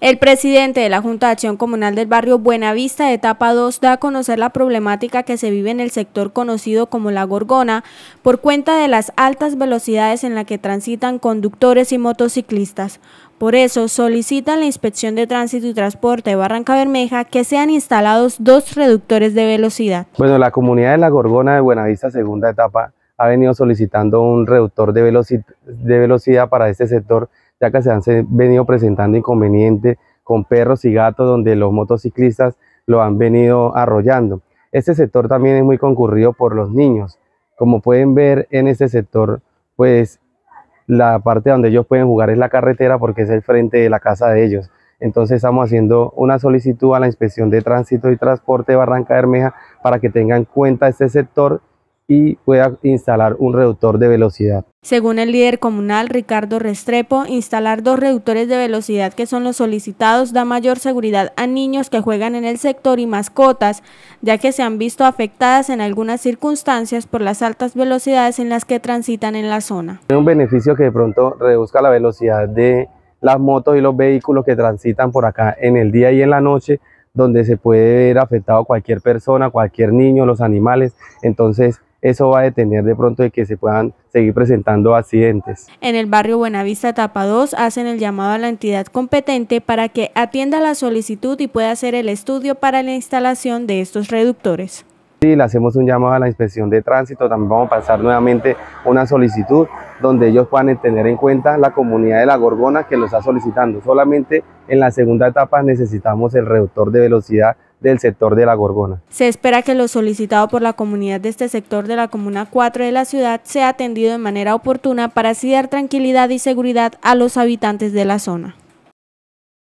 El presidente de la Junta de Acción Comunal del barrio Buenavista, etapa 2, da a conocer la problemática que se vive en el sector conocido como La Gorgona por cuenta de las altas velocidades en las que transitan conductores y motociclistas. Por eso solicitan la Inspección de Tránsito y Transporte de Barranca Bermeja que sean instalados dos reductores de velocidad. Bueno, la comunidad de La Gorgona de Buenavista, segunda etapa, ha venido solicitando un reductor de velocidad para este sector ya que se han venido presentando inconvenientes con perros y gatos donde los motociclistas lo han venido arrollando. Este sector también es muy concurrido por los niños. Como pueden ver en este sector, pues la parte donde ellos pueden jugar es la carretera porque es el frente de la casa de ellos. Entonces estamos haciendo una solicitud a la Inspección de Tránsito y Transporte de Barranca Bermeja para que tengan en cuenta este sector y pueda instalar un reductor de velocidad. Según el líder comunal Ricardo Restrepo, instalar dos reductores de velocidad que son los solicitados da mayor seguridad a niños que juegan en el sector y mascotas, ya que se han visto afectadas en algunas circunstancias por las altas velocidades en las que transitan en la zona. Es un beneficio que de pronto reduzca la velocidad de las motos y los vehículos que transitan por acá en el día y en la noche, donde se puede ver afectado cualquier persona, cualquier niño, los animales. Entonces, eso va a detener de pronto de que se puedan seguir presentando accidentes. En el barrio Buenavista Etapa 2 hacen el llamado a la entidad competente para que atienda la solicitud y pueda hacer el estudio para la instalación de estos reductores. Sí, le hacemos un llamado a la inspección de tránsito, también vamos a pasar nuevamente una solicitud donde ellos puedan tener en cuenta la comunidad de La Gorgona que lo está solicitando. Solamente en la segunda etapa necesitamos el reductor de velocidad del sector de La Gorgona. Se espera que lo solicitado por la comunidad de este sector de la Comuna 4 de la ciudad sea atendido de manera oportuna para así dar tranquilidad y seguridad a los habitantes de la zona.